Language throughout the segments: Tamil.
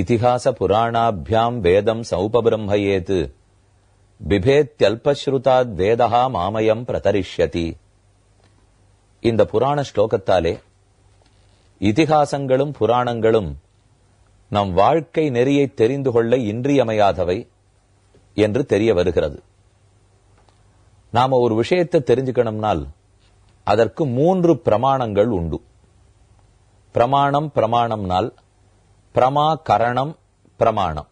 இதிகாச புராணாபியாம் வேதம் சௌபபிரம்மயேத் பிபேத்யல்பஸ்ருதாத் வேதா மாமயம் பிரதரிஷ்யதி இந்த புராண ஸ்லோகத்தாலே இதிகாசங்களும் புராணங்களும் நம் வாழ்க்கை நெறியை தெரிந்து கொள்ள இன்றியமையாதவை என்று தெரிய வருகிறது நாம ஒரு விஷயத்தை தெரிஞ்சுக்கணும்னால் அதற்கு மூன்று பிரமாணங்கள் உண்டு பிரமாணம் பிரமாணம்னால் பிரமா கரணம் பிரமாணம்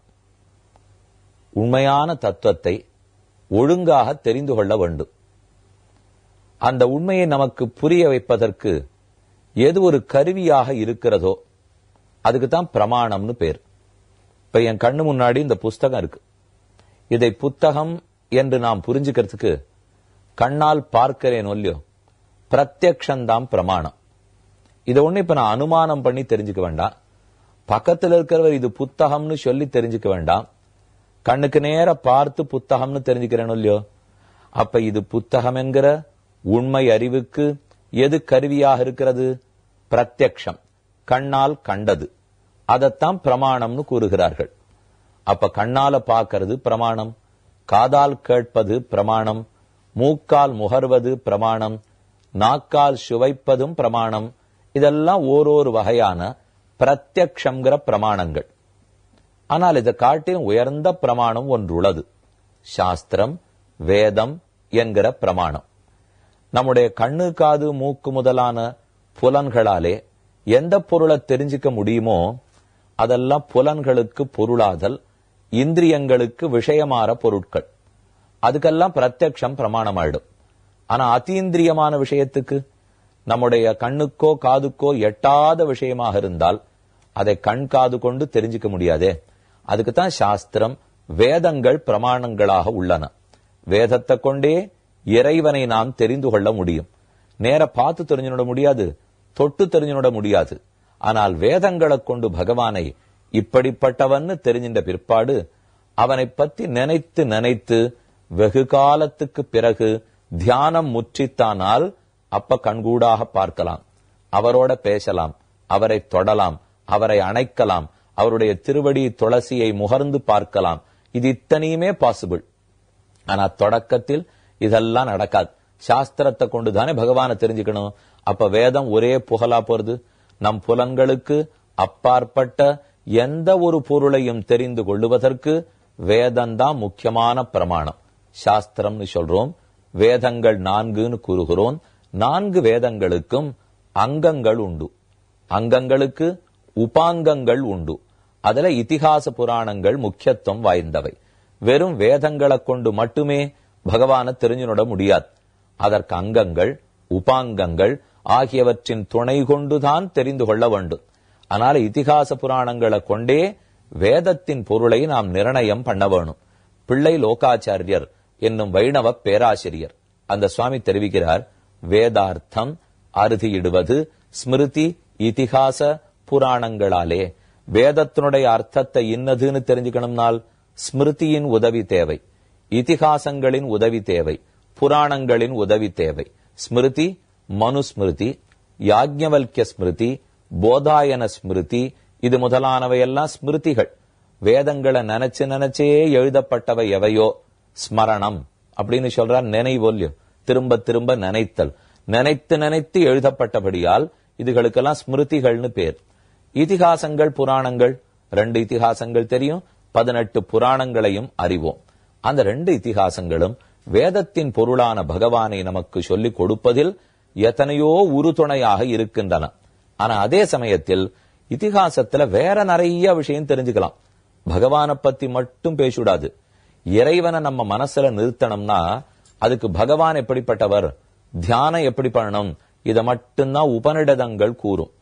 உண்மையான தத்துவத்தை ஒழுங்காக தெரிந்து கொள்ள வேண்டும் அந்த உண்மையை நமக்கு புரிய வைப்பதற்கு எது ஒரு கருவியாக இருக்கிறதோ அதுக்கு தான் பிரமாணம்னு பேர் இப்ப என் கண்ணு முன்னாடி இந்த புஸ்தகம் இருக்கு இதை புத்தகம் என்று நாம் புரிஞ்சுக்கிறதுக்கு கண்ணால் பார்க்கிறேன் ஒல்லியோ பிரத்யக்ஷந்தான் பிரமாணம் இதை ஒண்ணு இப்ப நான் அனுமானம் பண்ணி தெரிஞ்சுக்க வேண்டாம் பக்கத்தில் இருக்கிறவர் இது புத்தகம்னு சொல்லி தெரிஞ்சுக்க வேண்டாம் கண்ணுக்கு நேர பார்த்து புத்தகம்னு தெரிஞ்சுக்கிறேன்னு இல்லையோ அப்ப இது புத்தகம் என்கிற உண்மை அறிவுக்கு எது கருவியாக இருக்கிறது பிரத்யக்ஷம் கண்ணால் கண்டது அதைத்தான் பிரமாணம்னு கூறுகிறார்கள் அப்ப கண்ணால பார்க்கறது பிரமாணம் காதால் கேட்பது பிரமாணம் மூக்கால் முகர்வது பிரமாணம் நாக்கால் சுவைப்பதும் பிரமாணம் இதெல்லாம் ஓரோரு வகையான பிரத்யக்ஷங்கிற பிரமாணங்கள் ஆனால் இதை காட்டிலும் உயர்ந்த பிரமாணம் ஒன்று உள்ளது சாஸ்திரம் வேதம் என்கிற பிரமாணம் நம்முடைய கண்ணு காது மூக்கு முதலான புலன்களாலே எந்த பொருளை தெரிஞ்சுக்க முடியுமோ அதெல்லாம் புலன்களுக்கு பொருளாதல் இந்திரியங்களுக்கு விஷயமாற பொருட்கள் அதுக்கெல்லாம் பிரத்யக்ஷம் பிரமாணமாயிடும் ஆனா அத்தீந்திரியமான விஷயத்துக்கு நம்முடைய கண்ணுக்கோ காதுக்கோ எட்டாத விஷயமாக இருந்தால் அதை கண் காது கொண்டு தெரிஞ்சுக்க முடியாதே அதுக்குத்தான் சாஸ்திரம் வேதங்கள் பிரமாணங்களாக உள்ளன வேதத்தை கொண்டே இறைவனை நாம் தெரிந்து கொள்ள முடியும் நேர பார்த்து தெரிஞ்சுட முடியாது தொட்டு தெரிஞ்சுட முடியாது ஆனால் வேதங்களை கொண்டு பகவானை இப்படிப்பட்டவன் தெரிஞ்சின்ற பிற்பாடு அவனை பத்தி நினைத்து நினைத்து வெகு காலத்துக்கு பிறகு தியானம் முற்றித்தானால் அப்ப கண்கூடாக பார்க்கலாம் அவரோட பேசலாம் அவரை தொடலாம் அவரை அணைக்கலாம் அவருடைய திருவடி துளசியை முகர்ந்து பார்க்கலாம் இது இத்தனையுமே பாசிபிள் ஆனா தொடக்கத்தில் இதெல்லாம் நடக்காது சாஸ்திரத்தை கொண்டு தானே பகவான தெரிஞ்சுக்கணும் அப்ப வேதம் ஒரே புகழா போறது நம் புலன்களுக்கு அப்பாற்பட்ட எந்த ஒரு பொருளையும் தெரிந்து கொள்ளுவதற்கு வேதம் தான் முக்கியமான பிரமாணம் சாஸ்திரம்னு சொல்றோம் வேதங்கள் நான்குன்னு கூறுகிறோம் நான்கு வேதங்களுக்கும் அங்கங்கள் உண்டு அங்கங்களுக்கு உபாங்கங்கள் உண்டு அதுல இத்திகாச புராணங்கள் முக்கியத்துவம் வாய்ந்தவை வெறும் வேதங்களை கொண்டு மட்டுமே பகவான தெரிஞ்சுனட முடியாது அதற்கு அங்கங்கள் உபாங்கங்கள் ஆகியவற்றின் துணை கொண்டுதான் தெரிந்து கொள்ள வேண்டும் ஆனால் இத்திகாச புராணங்களை கொண்டே வேதத்தின் பொருளை நாம் நிர்ணயம் பண்ண வேணும் பிள்ளை லோகாச்சாரியர் என்னும் வைணவ பேராசிரியர் அந்த சுவாமி தெரிவிக்கிறார் வேதார்த்தம் அறுதியிடுவது ஸ்மிருதி இத்திகாச புராணங்களாலே வேதத்தினுடைய அர்த்தத்தை இன்னதுன்னு தெரிஞ்சுக்கணும்னால் ஸ்மிருதியின் உதவி தேவை இதிகாசங்களின் உதவி தேவை புராணங்களின் உதவி தேவை ஸ்மிருதி மனுஸ்மிருதி யாஜ்ஞவல்ய ஸ்மிருதி போதாயன ஸ்மிருதி இது முதலானவையெல்லாம் ஸ்மிருதிகள் வேதங்களை நினைச்சு நினைச்சே எழுதப்பட்டவை எவையோ ஸ்மரணம் அப்படின்னு சொல்றார் நினைவோல்யம் திரும்ப திரும்ப நினைத்தல் நினைத்து நினைத்து எழுதப்பட்டபடியால் இதுகளுக்கெல்லாம் ஸ்மிருதிகள்னு பேர் இதிகாசங்கள் புராணங்கள் ரெண்டு இதிகாசங்கள் தெரியும் பதினெட்டு புராணங்களையும் அறிவோம் அந்த ரெண்டு இதிகாசங்களும் வேதத்தின் பொருளான பகவானை நமக்கு சொல்லிக் கொடுப்பதில் எத்தனையோ உறுதுணையாக இருக்கின்றன ஆனா அதே சமயத்தில் இதிகாசத்துல வேற நிறைய விஷயம் தெரிஞ்சுக்கலாம் பகவானை பத்தி மட்டும் பேசிவிடாது இறைவனை நம்ம மனசுல நிறுத்தணும்னா அதுக்கு பகவான் எப்படிப்பட்டவர் தியானம் எப்படி பண்ணணும் இதை மட்டும்தான் உபனிடதங்கள் கூறும்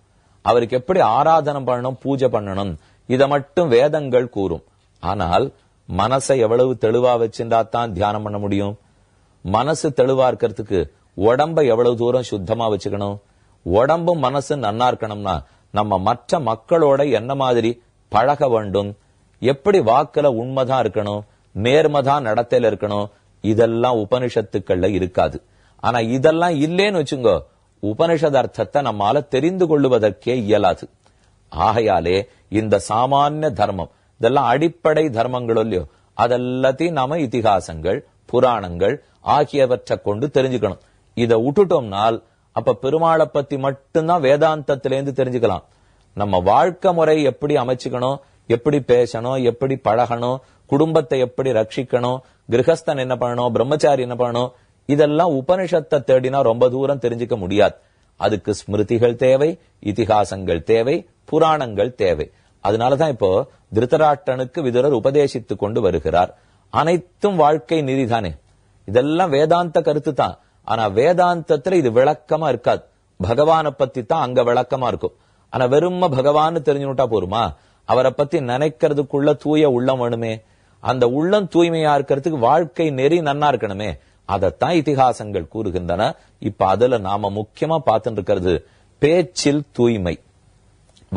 அவருக்கு எப்படி ஆராதனம் பண்ணணும் பூஜை பண்ணணும் இதை மட்டும் வேதங்கள் கூறும் ஆனால் மனசை எவ்வளவு தெளிவா வச்சிருந்தா தான் தியானம் பண்ண முடியும் மனசு தெளிவா இருக்கிறதுக்கு உடம்ப எவ்வளவு தூரம் சுத்தமா வச்சுக்கணும் உடம்பும் மனசு நன்னா இருக்கணும்னா நம்ம மற்ற மக்களோட என்ன மாதிரி பழக வேண்டும் எப்படி வாக்குல உண்மைதான் இருக்கணும் நேர்மதான் நடத்தையில இருக்கணும் இதெல்லாம் உபனிஷத்துக்கள்ல இருக்காது ஆனா இதெல்லாம் இல்லேன்னு வச்சுங்கோ உபனிஷத் அர்த்தத்தை நம்மால தெரிந்து கொள்ளுவதற்கே இயலாது ஆகையாலே இந்த சாமானிய தர்மம் இதெல்லாம் அடிப்படை தர்மங்கள் இல்லையோ அதெல்லாத்தையும் நாம இத்திகாசங்கள் புராணங்கள் ஆகியவற்றை கொண்டு தெரிஞ்சுக்கணும் இதை விட்டுட்டோம்னால் அப்ப பெருமாளை பத்தி மட்டும்தான் வேதாந்தத்திலேருந்து தெரிஞ்சுக்கலாம் நம்ம வாழ்க்கை முறை எப்படி அமைச்சுக்கணும் எப்படி பேசணும் எப்படி பழகணும் குடும்பத்தை எப்படி ரட்சிக்கணும் கிரகஸ்தன் என்ன பண்ணணும் பிரம்மச்சாரி என்ன பண்ணணும் இதெல்லாம் உபனிஷத்தை தேடினா ரொம்ப தூரம் தெரிஞ்சுக்க முடியாது அதுக்கு ஸ்மிருதிகள் தேவை இதிகாசங்கள் தேவை புராணங்கள் தேவை அதனாலதான் இப்போ திருத்தராட்டனுக்கு விதுரர் உபதேசித்து கொண்டு வருகிறார் அனைத்தும் வாழ்க்கை நிதி தானே இதெல்லாம் வேதாந்த கருத்து தான் ஆனா வேதாந்தத்துல இது விளக்கமா இருக்காது பகவான பத்தி தான் அங்க விளக்கமா இருக்கும் ஆனா வெறும பகவான்னு தெரிஞ்சுட்டா போருமா அவரை பத்தி நினைக்கிறதுக்குள்ள தூய உள்ளம் வேணுமே அந்த உள்ளம் தூய்மையா இருக்கிறதுக்கு வாழ்க்கை நெறி நன்னா இருக்கணுமே அதைத்தான் இத்திகாசங்கள் கூறுகின்றன இப்ப அதுல நாம முக்கியமா பார்த்துட்டு இருக்கிறது பேச்சில் தூய்மை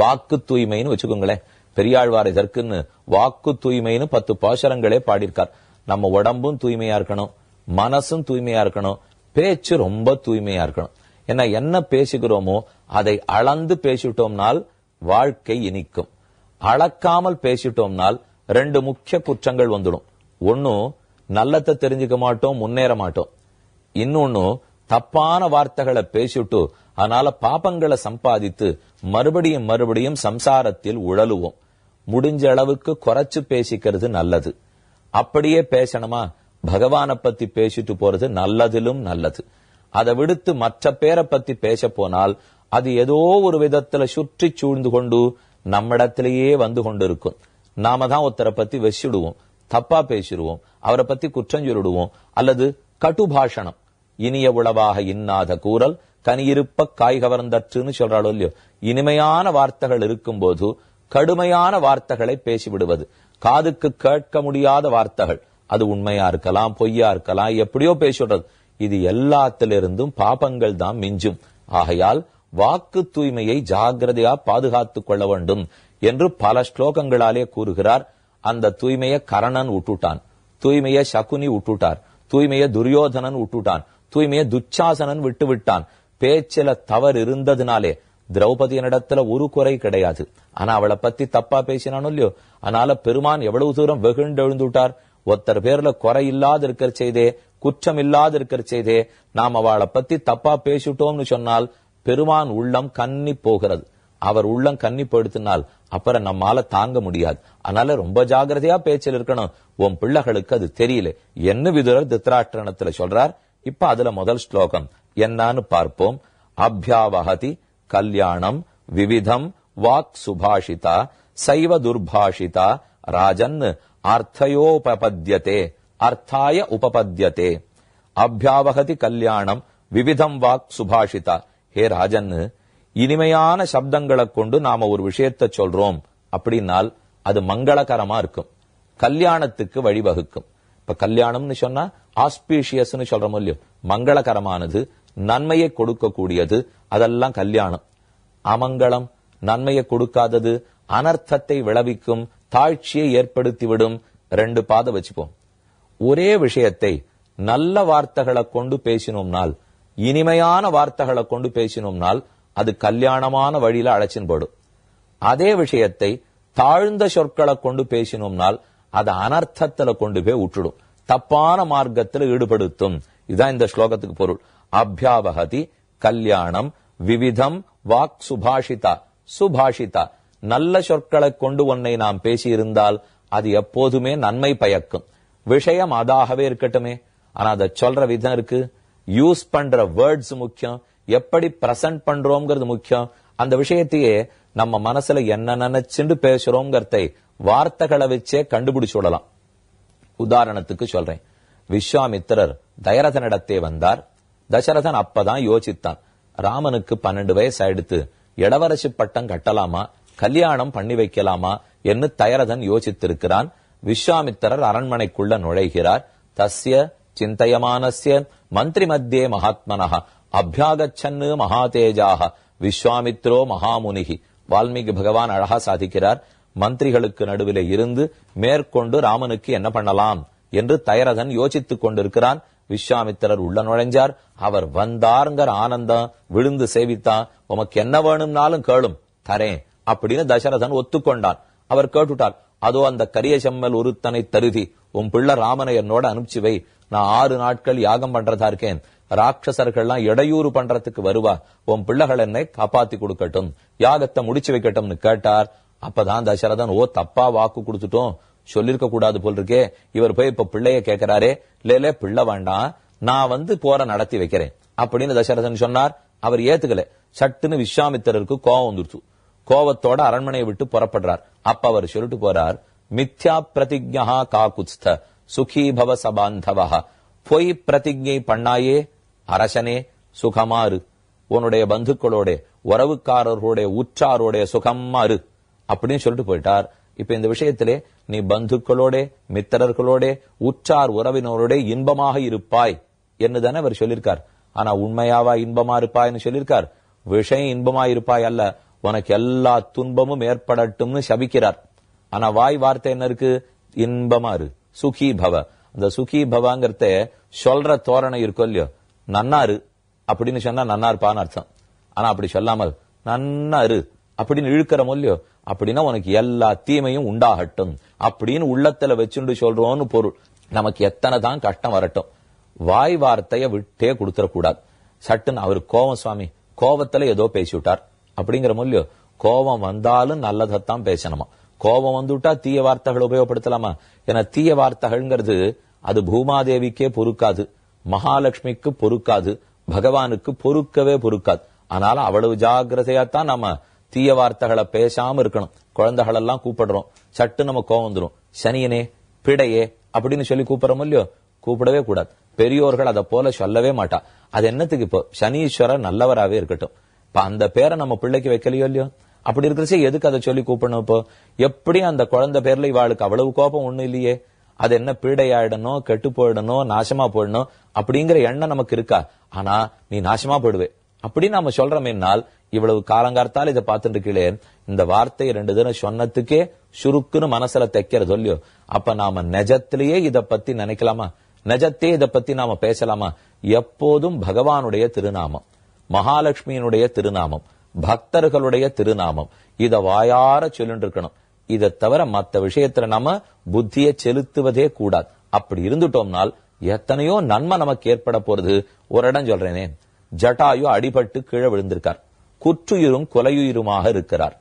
வாக்கு தூய்மைன்னு வச்சுக்கோங்களேன் பெரியாழ்வார் இதற்குன்னு வாக்கு தூய்மைன்னு பத்து பாசரங்களே பாடியிருக்கார் நம்ம உடம்பும் தூய்மையா இருக்கணும் மனசும் தூய்மையா இருக்கணும் பேச்சு ரொம்ப தூய்மையா இருக்கணும் ஏன்னா என்ன பேசுகிறோமோ அதை அளந்து பேசிட்டோம்னால் வாழ்க்கை இனிக்கும் அளக்காமல் பேசிட்டோம்னால் ரெண்டு முக்கிய குற்றங்கள் வந்துடும் ஒன்னும் நல்லத்தை தெரிஞ்சுக்க மாட்டோம் முன்னேற மாட்டோம் இன்னொன்னு தப்பான வார்த்தைகளை பேசிட்டு அதனால பாப்பங்களை சம்பாதித்து மறுபடியும் மறுபடியும் சம்சாரத்தில் உழலுவோம் முடிஞ்ச அளவுக்கு குறைச்சு பேசிக்கிறது நல்லது அப்படியே பேசணுமா பகவான பத்தி பேசிட்டு போறது நல்லதிலும் நல்லது அதை விடுத்து மற்ற பேரை பத்தி பேச போனால் அது ஏதோ ஒரு விதத்துல சுற்றி சூழ்ந்து கொண்டு நம்மிடத்திலேயே வந்து கொண்டிருக்கும் நாம தான் ஒருத்தரை பத்தி வச்சுடுவோம் தப்பா பேசிடுவோம் அவரை பத்தி குற்றம் சொல்லிடுவோம் அல்லது கட்டுபாஷணம் இனிய உளவாக இன்னாத கூறல் கனியிருப்ப காய் கவர்ந்தற்றுன்னு சொல்றாளோ இல்லையோ இனிமையான வார்த்தைகள் இருக்கும் போது கடுமையான வார்த்தைகளை பேசிவிடுவது காதுக்கு கேட்க முடியாத வார்த்தைகள் அது உண்மையா இருக்கலாம் பொய்யா இருக்கலாம் எப்படியோ பேசுறது இது எல்லாத்திலிருந்தும் பாபங்கள் தான் மிஞ்சும் ஆகையால் வாக்கு தூய்மையை ஜாகிரதையா பாதுகாத்துக் கொள்ள வேண்டும் என்று பல ஸ்லோகங்களாலே கூறுகிறார் அந்த தூய்மையை கரணன் விட்டுட்டான் தூய்மையை சகுனி விட்டுட்டார் தூய்மையை துரியோதனன் விட்டுட்டான் தூய்மையை துச்சாசனன் விட்டு விட்டான் பேச்சில தவறு இருந்ததுனாலே திரௌபதியனிடத்துல ஒரு குறை கிடையாது ஆனா அவளை பத்தி தப்பா பேசினானோ இல்லையோ அதனால பெருமான் எவ்வளவு தூரம் வெகுண்டு எழுந்துட்டார் ஒருத்தர் பேர்ல குறை இல்லாத இருக்கிற செய்தே குற்றம் இல்லாத இருக்கிற செய்தே நாம் அவளை பத்தி தப்பா பேசிட்டோம்னு சொன்னால் பெருமான் உள்ளம் கன்னி போகிறது அவர் உள்ளம் கன்னிப்படுத்தினால் அப்புறம் நம்மால தாங்க முடியாது அதனால ரொம்ப ஜாகிரதையா பேச்சில் இருக்கணும் உன் பிள்ளைகளுக்கு அது தெரியல என்ன வித தித்ராட்டணத்துல சொல்றார் இப்ப அதுல முதல் ஸ்லோகம் என்னான்னு பார்ப்போம் அபியாவகதி கல்யாணம் விவிதம் வாக் சுபாஷிதா சைவ துர்பாஷிதா ராஜன் அர்த்தயோபத்தியதே அர்த்தாய உபபத்தியதே அபியாவகதி கல்யாணம் விவிதம் வாக் சுபாஷிதா ஹே ராஜன்னு இனிமையான சப்தங்களை கொண்டு நாம ஒரு விஷயத்த சொல்றோம் அப்படின்னால் அது மங்களகரமா இருக்கும் கல்யாணத்துக்கு வழிவகுக்கும் இப்ப கல்யாணம்னு சொன்னா ஆஸ்பீஷியஸ் சொல்றோம் இல்லையோ மங்களகரமானது நன்மையை கொடுக்கக்கூடியது அதெல்லாம் கல்யாணம் அமங்கலம் நன்மையை கொடுக்காதது அனர்த்தத்தை விளைவிக்கும் தாழ்ச்சியை ஏற்படுத்திவிடும் ரெண்டு பாதை வச்சுப்போம் ஒரே விஷயத்தை நல்ல வார்த்தைகளை கொண்டு பேசினோம்னால் இனிமையான வார்த்தைகளை கொண்டு பேசினோம்னால் அது கல்யாணமான வழியில அழைச்சின்படும் அதே விஷயத்தை தாழ்ந்த சொற்களை கொண்டு பேசினோம்னால் அது அனர்த்தத்துல கொண்டு போய் விட்டுடும் தப்பான மார்க்கத்தில் ஈடுபடுத்தும் இதுதான் இந்த ஸ்லோகத்துக்கு பொருள் அபியாவகதி கல்யாணம் விவிதம் வாக் சுபாஷிதா சுபாஷிதா நல்ல சொற்களை கொண்டு உன்னை நாம் பேசியிருந்தால் அது எப்போதுமே நன்மை பயக்கும் விஷயம் அதாகவே இருக்கட்டுமே ஆனா அதை சொல்ற விதம் இருக்கு யூஸ் பண்ற வேர்ட்ஸ் முக்கியம் எப்படி பிரசன்ட் பண்றோம்ங்கிறது முக்கியம் அந்த விஷயத்தையே நம்ம மனசுல என்ன நினைச்சுண்டு பேசுறோம்ங்கிறதை வார்த்தைகளை வச்சே கண்டுபிடிச்சு விடலாம் உதாரணத்துக்கு சொல்றேன் விஸ்வாமித்திரர் தயரதனிடத்தே வந்தார் தசரதன் அப்பதான் யோசித்தான் ராமனுக்கு பன்னெண்டு வயசு ஆயிடுத்து இளவரசி பட்டம் கட்டலாமா கல்யாணம் பண்ணி வைக்கலாமா என்று தயரதன் யோசித்திருக்கிறான் விஸ்வாமித்திரர் அரண்மனைக்குள்ள நுழைகிறார் தஸ்ய சிந்தயமானசிய மந்திரி மத்தியே மகாத்மனஹா அபியாகச்சன்னு மகாதேஜாக விஸ்வாமித்ரோ மகாமுனிகி வால்மீகி பகவான் அழகா சாதிக்கிறார் மந்திரிகளுக்கு நடுவில் இருந்து மேற்கொண்டு ராமனுக்கு என்ன பண்ணலாம் என்று தயரதன் யோசித்துக் கொண்டிருக்கிறான் விஸ்வாமித்திரர் உள்ள நுழைஞ்சார் அவர் வந்தாருங்கிற ஆனந்தம் விழுந்து சேவித்தான் உமக்கு என்ன வேணும்னாலும் கேளும் தரேன் அப்படின்னு தசரதன் ஒத்துக்கொண்டான் அவர் கேட்டுட்டார் அதோ அந்த கரிய செம்மல் ஒருத்தனை தருதி உன் பிள்ளை ராமனை என்னோட அனுப்பிச்சு வை நான் ஆறு நாட்கள் யாகம் பண்றதா இருக்கேன் ராட்சசர்கள்லாம் இடையூறு பண்றதுக்கு வருவா உன் பிள்ளைகள் என்னை காப்பாத்தி கொடுக்கட்டும் யாகத்தை முடிச்சு வைக்கட்டும்னு கேட்டார் அப்பதான் தசரதன் ஓ தப்பா வாக்கு கொடுத்துட்டோம் சொல்லிருக்க கூடாது போல் இருக்கே இவர் போய் இப்ப பிள்ளைய கேட்கிறாரே லேலே பிள்ளை வேண்டாம் நான் வந்து போற நடத்தி வைக்கிறேன் அப்படின்னு தசரதன் சொன்னார் அவர் ஏத்துக்கல சட்டுன்னு விஸ்வாமித்திரருக்கு கோவம் வந்துருச்சு கோவத்தோட அரண்மனையை விட்டு புறப்படுறார் அப்ப அவர் சொல்லிட்டு போறார் மித்யா பிரதிஜா சுகி சுகீபவ சபாந்தவஹா பொய் பிரதிஜை பண்ணாயே அரசனே சுகமாறு உன்னுடைய பந்துக்களோட உறவுக்காரர்களுடைய உற்றாரோடைய சுகமாறு அப்படின்னு சொல்லிட்டு போயிட்டார் இப்ப இந்த விஷயத்திலே நீ பந்துக்களோட மித்திரர்களோட உற்றார் உறவினரோட இன்பமாக இருப்பாய் என்னதானே அவர் சொல்லியிருக்கார் ஆனா உண்மையாவா இன்பமா இருப்பாய்னு சொல்லியிருக்கார் விஷயம் இன்பமா இருப்பாய் அல்ல உனக்கு எல்லா துன்பமும் ஏற்படட்டும்னு சபிக்கிறார் ஆனா வாய் வார்த்தை என்ன இருக்கு இன்பமா இரு சுகி பவ அந்த சுகி பவாங்கிறத சொல்ற தோரணை இருக்கும் இல்லையோ நன்னாரு அப்படின்னு சொன்னா நன்னாருப்பான்னு அர்த்தம் ஆனா அப்படி சொல்லாமல் நன்னாரு அப்படின்னு இழுக்கிற மொழியோ அப்படின்னா உனக்கு எல்லா தீமையும் உண்டாகட்டும் அப்படின்னு உள்ளத்துல வச்சுண்டு சொல்றோம்னு பொருள் நமக்கு எத்தனை தான் கஷ்டம் வரட்டும் வாய் வார்த்தைய விட்டே கொடுத்துடக்கூடாது சட்டுன்னு அவர் கோவம் சுவாமி கோபத்துல ஏதோ பேசிவிட்டார் அப்படிங்கிற மொழியோ கோவம் வந்தாலும் நல்லதைத்தான் பேசணுமா கோபம் வந்துட்டா தீய வார்த்தைகள் உபயோகப்படுத்தலாமா ஏன்னா தீய வார்த்தைகள்ங்கிறது அது பூமாதேவிக்கே பொறுக்காது மகாலட்சுமிக்கு பொறுக்காது பகவானுக்கு பொறுக்கவே பொறுக்காது ஆனால அவ்வளவு ஜாகிரதையாத்தான் நம்ம தீய வார்த்தைகளை பேசாம இருக்கணும் குழந்தைகள் எல்லாம் கூப்பிடுறோம் சட்டு நம்ம கோவம் வந்துடும் சனியனே பிடையே அப்படின்னு சொல்லி கூப்பிடறோம் இல்லையோ கூப்பிடவே கூடாது பெரியோர்கள் அதை போல சொல்லவே மாட்டா அது என்னத்துக்கு இப்போ சனீஸ்வரர் நல்லவராகவே இருக்கட்டும் இப்ப அந்த பேரை நம்ம பிள்ளைக்கு வைக்கலையோ இல்லையோ அப்படி இருக்கிறச்சே எதுக்கு அதை சொல்லி கூப்பிடணும் இப்போ எப்படி அந்த குழந்தை பேர்ல இவாளுக்கு அவ்வளவு கோபம் ஒண்ணு இல்லையே அது என்ன பீடையாயிடணும் கெட்டு போயிடணும் நாசமா போயிடணும் அப்படிங்கிற எண்ணம் நமக்கு இருக்கா ஆனா நீ நாசமா போயிடுவே அப்படின்னு நாம என்னால் இவ்வளவு காலங்கார்த்தால் இதை பார்த்துட்டு இருக்கீங்களே இந்த வார்த்தையை ரெண்டு தினம் சொன்னதுக்கே சுருக்குன்னு மனசுல தைக்கிற சொல்லியோ அப்ப நாம நெஜத்திலேயே இதை பத்தி நினைக்கலாமா நெஜத்தே இதை பத்தி நாம பேசலாமா எப்போதும் பகவானுடைய திருநாமம் மகாலட்சுமியினுடைய திருநாமம் பக்தர்களுடைய திருநாமம் இத வாயார சொல்லிட்டு இருக்கணும் இதை தவிர மற்ற விஷயத்துல நாம புத்தியை செலுத்துவதே கூடாது அப்படி இருந்துட்டோம்னால் எத்தனையோ நன்மை நமக்கு ஏற்பட போறது ஒரு இடம் சொல்றேனே ஜட்டாயு அடிபட்டு கீழே விழுந்திருக்கார் குற்றுயிரும் கொலையுயிருமாக இருக்கிறார்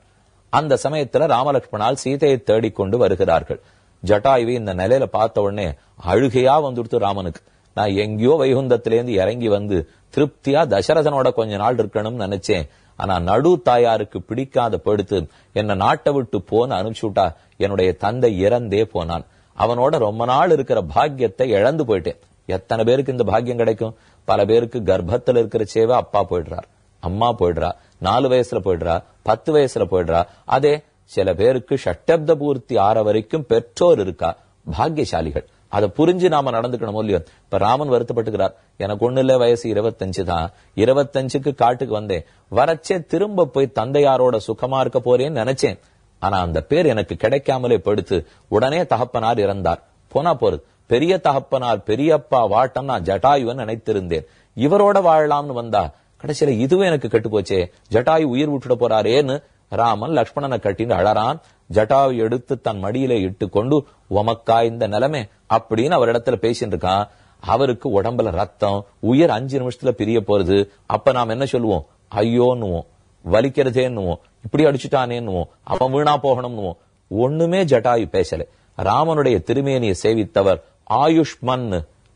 அந்த சமயத்துல ராமலட்சுமணால் சீதையை தேடிக்கொண்டு வருகிறார்கள் ஜட்டாயுவை இந்த நிலையில பார்த்த உடனே அழுகையா வந்துடுத்து ராமனுக்கு நான் எங்கேயோ வைகுந்தத்திலேருந்து இறங்கி வந்து திருப்தியா தசரதனோட கொஞ்ச நாள் இருக்கணும்னு நினைச்சேன் ஆனா நடு தாயாருக்கு பிடிக்காத படுத்து என்ன நாட்டை விட்டு போன அனுப்பிச்சுட்டா என்னுடைய தந்தை இறந்தே போனான் அவனோட ரொம்ப நாள் இருக்கிற பாக்கியத்தை இழந்து போயிட்டேன் எத்தனை பேருக்கு இந்த பாக்கியம் கிடைக்கும் பல பேருக்கு கர்ப்பத்தில் இருக்கிற சேவை அப்பா போயிடுறார் அம்மா போயிடுறா நாலு வயசுல போயிடுறா பத்து வயசுல போயிடுறா அதே சில பேருக்கு ஷட்டப்த பூர்த்தி ஆற வரைக்கும் பெற்றோர் இருக்கா பாக்கியசாலிகள் அதை புரிஞ்சு நாம நடந்துக்கணும் இல்லையோ இப்ப ராமன் வருத்தப்பட்டுக்கிறார் எனக்கு ஒண்ணு இல்ல வயசு இருபத்தஞ்சு தான் இருபத்தஞ்சுக்கு காட்டுக்கு வந்தேன் வரச்சே திரும்ப போய் தந்தையாரோட சுகமா இருக்க போறேன்னு நினைச்சேன் ஆனா அந்த பேர் எனக்கு கிடைக்காமலே படுத்து உடனே தகப்பனார் இறந்தார் போனா போறது பெரிய தகப்பனார் பெரியப்பா வாட்டம் நான் ஜட்டாயுவன் நினைத்திருந்தேன் இவரோட வாழலாம்னு வந்தா கடைசியில இதுவும் எனக்கு கெட்டு போச்சே ஜட்டாயு உயிர் விட்டுட போறாரேன்னு ராமன் லக்ஷ்மணனை கட்டின்னு அழறான் ஜட்டாவை எடுத்து தன் மடியில இட்டு கொண்டு உமக்கா இந்த நிலைமை அப்படின்னு அவர் இடத்துல பேசிட்டு இருக்கான் அவருக்கு உடம்புல ரத்தம் உயர் அஞ்சு நிமிஷத்துல பிரிய போறது அப்ப நாம் என்ன சொல்லுவோம் ஐயோன்னுவோம் வலிக்கிறதேன்னுவோம் இப்படி அடிச்சுட்டானேன்னு அவன் வீணா போகணும்னுவோம் ஒண்ணுமே ஜட்டாயு பேசல ராமனுடைய திருமேனியை சேவித்தவர் ஆயுஷ்மன்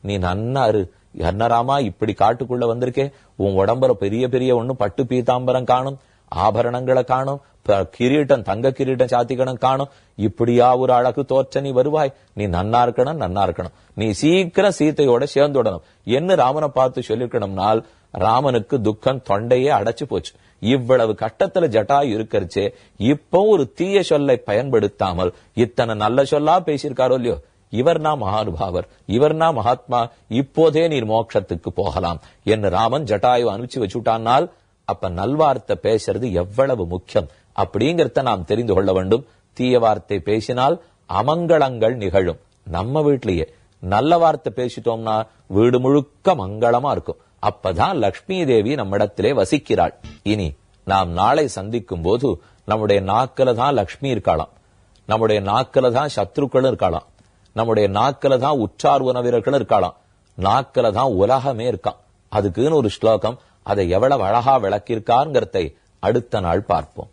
நீ நன்னாரு என்ன ராமா இப்படி காட்டுக்குள்ள வந்திருக்கே உன் உடம்புல பெரிய பெரிய ஒண்ணு பட்டு பீதாம்பரம் காணும் ஆபரணங்களை காணும் கிரீட்டம் தங்க கிரீட்டம் சாத்திக்கணும் காணும் இப்படியா ஒரு அழகு தோற்ற நீ வருவாய் நீ நன்னா இருக்கணும் நன்னா இருக்கணும் நீ சீக்கிரம் சீத்தையோட விடணும் என்ன ராமனை பார்த்து சொல்லிருக்கணும்னால் ராமனுக்கு துக்கம் தொண்டையே அடைச்சு போச்சு இவ்வளவு கட்டத்துல ஜட்டா இருக்கிறச்சே இப்போ ஒரு தீய சொல்லை பயன்படுத்தாமல் இத்தனை நல்ல சொல்லா பேசியிருக்காரோ இல்லையோ இவர் நான் மகானுபாவர் இவர் நான் மகாத்மா இப்போதே நீர் மோட்சத்துக்கு போகலாம் என்று ராமன் ஜட்டாயு அனுப்பிச்சு வச்சுட்டான்னால் அப்ப நல்வார்த்தை பேசுறது எவ்வளவு முக்கியம் அப்படிங்கறத நாம் தெரிந்து கொள்ள வேண்டும் தீய வார்த்தை பேசினால் அமங்கலங்கள் நிகழும் நம்ம வீட்டிலேயே நல்ல வார்த்தை பேசிட்டோம்னா வீடு முழுக்க மங்களமா இருக்கும் அப்பதான் லக்ஷ்மி தேவி நம்மிடத்திலே வசிக்கிறாள் இனி நாம் நாளை சந்திக்கும் போது நம்முடைய நாக்கில தான் லக்ஷ்மி இருக்கலாம் நம்முடைய நாக்கில தான் சத்ருக்களும் இருக்கலாம் நம்முடைய நாக்கில தான் உற்றார் உணவீரர்களும் இருக்கலாம் நாக்கில தான் உலகமே இருக்கான் அதுக்குன்னு ஒரு ஸ்லோகம் அதை எவ்வளவு அழகா விளக்கியிருக்காருங்கிறதை அடுத்த நாள் பார்ப்போம்